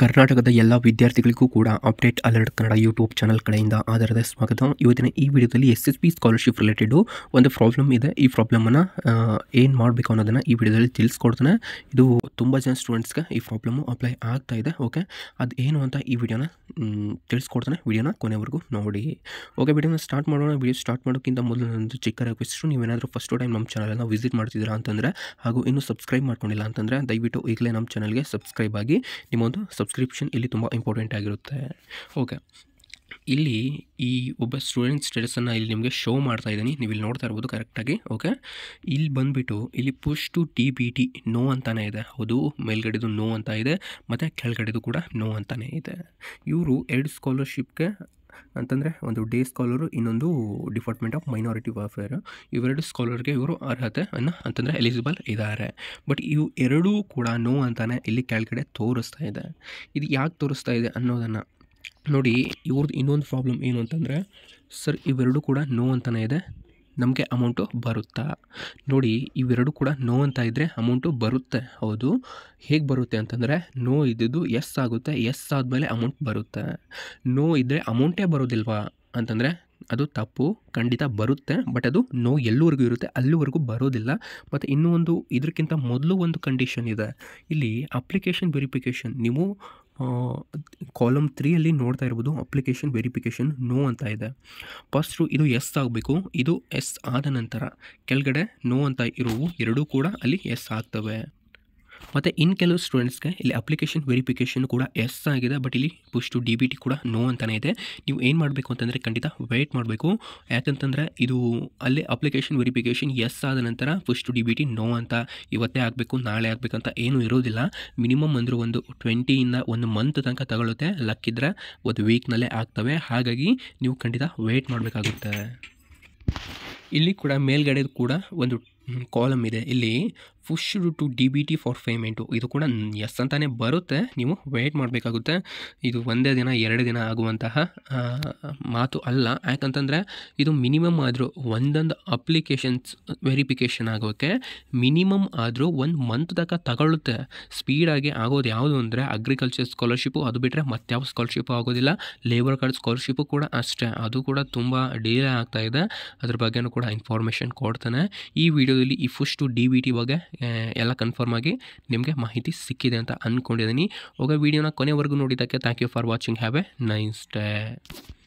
ಕರ್ನಾಟಕದ ಎಲ್ಲ ವಿದ್ಯಾರ್ಥಿಗಳಿಗೂ ಕೂಡ update alert Kannada YouTube channel ಕಡೆಯಿಂದ ಆಧಾರದ ಸ್ವಾಗತ ಇವತ್ತಿನ ಈ ವಿಡಿಯೋದಲ್ಲಿ S S P scholarship related ಒಂದು ಪ್ರಾಬ್ಲಮ್ ಇದೆ ಈ ಪ್ರಾಬ್ಲಮನ್ನು ಏನು ಮಾಡಬೇಕು ಅನ್ನೋದನ್ನು ಈ ವಿಡಿಯೋದಲ್ಲಿ ತಿಳಿಸ್ಕೊಡ್ತಾನೆ ಇದು ತುಂಬ ಜನ ಸ್ಟೂಡೆಂಟ್ಸ್ಗೆ ಈ ಪ್ರಾಬ್ಲಮ್ಮು ಅಪ್ಲೈ ಆಗ್ತಾ ಇದೆ ಓಕೆ ಅದು ಏನು ಅಂತ ಈ ವಿಡಿಯೋನ ತಿಳಿಸ್ಕೊಡ್ತಾನೆ ವಿಡಿಯೋನ ಕೊನೆವರೆಗೂ ನೋಡಿ ಓಕೆ ವಿಡಿಯೋನ ಸ್ಟಾರ್ಟ್ ಮಾಡೋಣ ವಿಡಿಯೋ ಸ್ಟಾರ್ಟ್ ಮಾಡೋಕ್ಕಿಂತ ಮೊದಲು ನನ್ನದು ಚಿಕ್ಕ ರಿಕ್ವೆಸ್ಟು ನೀವೇನಾದರೂ ಫಸ್ಟ್ ಟೈಮ್ ನಮ್ಮ ಚಾನಲನ್ನು ವಿಸಿಟ್ ಮಾಡ್ತಿದ್ದೀರಾ ಅಂತಂದರೆ ಹಾಗೂ ಇನ್ನೂ ಸಬ್ಸ್ಕ್ರೈಬ್ ಮಾಡ್ಕೊಂಡಿಲ್ಲ ಅಂತಂದರೆ ದಯವಿಟ್ಟು ಈಗಲೇ ನಮ್ಮ ಚಾನಲ್ಗೆ ಸಬ್ಸ್ಕ್ರೈಬ್ ಆಗಿ ನಿಮ್ಮೊಂದು ಸಬ್ಸ್ಕ್ರಿಪ್ಷನ್ ಇಲ್ಲಿ ತುಂಬ ಇಂಪಾರ್ಟೆಂಟ್ ಆಗಿರುತ್ತೆ ಓಕೆ ಇಲ್ಲಿ ಈ ಒಬ್ಬ ಸ್ಟೂಡೆಂಟ್ ಸ್ಟೇಟಸನ್ನು ಇಲ್ಲಿ ನಿಮಗೆ ಶೋ ಮಾಡ್ತಾ ಇದ್ದೀನಿ ನೀವು ಇಲ್ಲಿ ನೋಡ್ತಾ ಇರ್ಬೋದು ಕರೆಕ್ಟಾಗಿ ಓಕೆ ಇಲ್ಲಿ ಬಂದುಬಿಟ್ಟು ಇಲ್ಲಿ push to D B T no ಅಂತಲೇ ಇದೆ ಹೌದು ಮೇಲ್ಗಡೆದು ನೋ ಅಂತ ಇದೆ ಮತ್ತು ಕೆಳಗಡೆದು ಕೂಡ ನೋ ಅಂತಲೇ ಇದೆ ಇವರು ಎರಡು ಸ್ಕಾಲರ್ಶಿಪ್ಗೆ ಅಂತಂದರೆ ಒಂದು ಡೇ ಸ್ಕಾಲರು ಇನ್ನೊಂದು ಡಿಪಾರ್ಟ್ಮೆಂಟ್ ಆಫ್ ಮೈನಾರಿಟಿ ವೆಲ್ಫೇರ್ ಇವೆರಡು ಸ್ಕಾಲರ್ಗೆ ಇವರು ಅರ್ಹತೆ ಅನ್ನ ಅಂತಂದರೆ ಎಲಿಜಿಬಲ್ ಇದ್ದಾರೆ ಬಟ್ ಇವು ಎರಡೂ ಕೂಡ ನೋ ಅಂತಲೇ ಇಲ್ಲಿ ಕೆಳಗಡೆ ತೋರಿಸ್ತಾ ಇದೆ ಇದು ಯಾಕೆ ತೋರಿಸ್ತಾ ಇದೆ ಅನ್ನೋದನ್ನು ನೋಡಿ ಇವ್ರದ್ದು ಇನ್ನೊಂದು ಪ್ರಾಬ್ಲಮ್ ಏನು ಅಂತಂದರೆ ಸರ್ ಇವೆರಡೂ ಕೂಡ ನೋ ಅಂತಲೇ ಇದೆ ನಮಗೆ ಅಮೌಂಟು ಬರುತ್ತಾ ನೋಡಿ ಇವೆರಡು ಕೂಡ ನೋ ಅಂತ ಇದ್ದರೆ ಅಮೌಂಟು ಬರುತ್ತೆ ಹೌದು ಹೇಗೆ ಬರುತ್ತೆ ಅಂತಂದರೆ ನೋ ಇದ್ದಿದ್ದು ಎಸ್ ಆಗುತ್ತೆ ಎಸ್ ಆದಮೇಲೆ ಅಮೌಂಟ್ ಬರುತ್ತೆ ನೋ ಇದ್ದರೆ ಅಮೌಂಟೇ ಬರೋದಿಲ್ವಾ ಅಂತಂದರೆ ಅದು ತಪ್ಪು ಖಂಡಿತ ಬರುತ್ತೆ ಬಟ್ ಅದು ನೋ ಎಲ್ಲವರೆಗೂ ಇರುತ್ತೆ ಅಲ್ಲಿವರೆಗೂ ಬರೋದಿಲ್ಲ ಮತ್ತು ಇನ್ನೂ ಒಂದು ಇದಕ್ಕಿಂತ ಮೊದಲು ಒಂದು ಕಂಡೀಷನ್ ಇದೆ ಇಲ್ಲಿ ಅಪ್ಲಿಕೇಶನ್ ವೆರಿಫಿಕೇಶನ್ ನೀವು ಕಾಲಮ್ ತ್ರೀಯಲ್ಲಿ ನೋಡ್ತಾ ಇರ್ಬೋದು ಅಪ್ಲಿಕೇಶನ್ ವೆರಿಫಿಕೇಶನ್ ನೋ ಅಂತ ಇದೆ ಫಸ್ಟು ಇದು ಎಸ್ ಆಗಬೇಕು ಇದು ಎಸ್ ಆದ ನಂತರ ಕೆಳಗಡೆ ನೋ ಅಂತ ಇರುವು ಎರಡೂ ಕೂಡ ಅಲ್ಲಿ ಎಸ್ ಆಗ್ತವೆ ಮತ್ತು ಇನ್ ಕೆಲವು ಸ್ಟೂಡೆಂಟ್ಸ್ಗೆ ಇಲ್ಲಿ ಅಪ್ಲಿಕೇಶನ್ ವೆರಿಫಿಕೇಷನ್ ಕೂಡ ಎಸ್ ಆಗಿದೆ ಬಟ್ ಇಲ್ಲಿ push to D B T ಕೂಡ ನೋ ಅಂತಲೇ ಇದೆ ನೀವು ಏನು ಮಾಡಬೇಕು ಅಂತಂದರೆ ಖಂಡಿತ ವೆಯ್ಟ್ ಮಾಡಬೇಕು ಯಾಕಂತಂದರೆ ಇದು ಅಲ್ಲಿ ಅಪ್ಲಿಕೇಶನ್ ವೆರಿಫಿಕೇಷನ್ ಎಸ್ ಆದ ನಂತರ push to D B T no ಅಂತ ಇವತ್ತೇ ಆಗಬೇಕು ನಾಳೆ ಆಗಬೇಕಂತ ಏನೂ ಇರೋದಿಲ್ಲ ಮಿನಿಮಮ್ ಅಂದರೂ ಒಂದು ಟ್ವೆಂಟಿಯಿಂದ ಒಂದು ಮಂತ್ ತನಕ ತಗೊಳುತ್ತೆ ಲಕ್ಕಿದ್ರೆ ಒಂದು ವೀಕ್ನಲ್ಲೇ ಆಗ್ತವೆ ಹಾಗಾಗಿ ನೀವು ಖಂಡಿತ ವೆಯ್ಟ್ ಮಾಡಬೇಕಾಗುತ್ತೆ ಇಲ್ಲಿ ಕೂಡ ಮೇಲ್ಗಡೆ ಕೂಡ ಒಂದು ಕಾಲಮ್ ಇದೆ ಇಲ್ಲಿ pushed to D B T for payment ಇದು ಕೂಡ ಎಸ್ ಅಂತಲೇ ಬರುತ್ತೆ ನೀವು ವೆಯ್ಟ್ ಮಾಡಬೇಕಾಗುತ್ತೆ ಇದು ಒಂದೇ ದಿನ ಎರಡು ದಿನ ಆಗುವಂತಹ ಮಾತು ಅಲ್ಲ ಯಾಕಂತಂದರೆ ಇದು ಮಿನಿಮಮ್ ಆದರೂ ಒಂದೊಂದು ಅಪ್ಲಿಕೇಶನ್ಸ್ ವೆರಿಫಿಕೇಷನ್ ಆಗೋಕ್ಕೆ ಮಿನಿಮಮ್ ಆದರೂ ಒಂದು ಮಂತ್ ತನಕ ತಗೊಳ್ಳುತ್ತೆ ಸ್ಪೀಡಾಗಿ ಆಗೋದು ಯಾವುದು ಅಂದರೆ ಅಗ್ರಿಕಲ್ಚರ್ ಸ್ಕಾಲರ್ಶಿಪ್ಪು ಅದು ಬಿಟ್ಟರೆ ಮತ್ತಾವ ಸ್ಕಾಲರ್ಶಿಪ್ ಆಗೋದಿಲ್ಲ ಲೇಬರ್ ಕಾರ್ಡ್ ಸ್ಕಾಲರ್ಶಿಪ್ಪು ಕೂಡ ಅಷ್ಟೇ ಅದು ಕೂಡ ತುಂಬ ಡಿಲೇ ಆಗ್ತಾಯಿದೆ ಅದ್ರ ಬಗ್ಗೆನೂ ಕೂಡ ಇನ್ಫಾರ್ಮೇಷನ್ ಕೊಡ್ತಾನೆ ಈ ವಿಡಿಯೋ ವಿಡಿಯೋದಲ್ಲಿ ಈ ಫಸ್ಟು ಡಿ ವಿ ಟಿ ಬಗ್ಗೆ ಎಲ್ಲ ಕನ್ಫರ್ಮ್ ಆಗಿ ನಿಮಗೆ ಮಾಹಿತಿ ಸಿಕ್ಕಿದೆ ಅಂತ ಅಂದ್ಕೊಂಡಿದ್ದೀನಿ ಹೋಗ ವಿಡಿಯೋನ ಕೊನೆವರೆಗೂ ನೋಡಿದ್ದಕ್ಕೆ thank you for watching have a nice day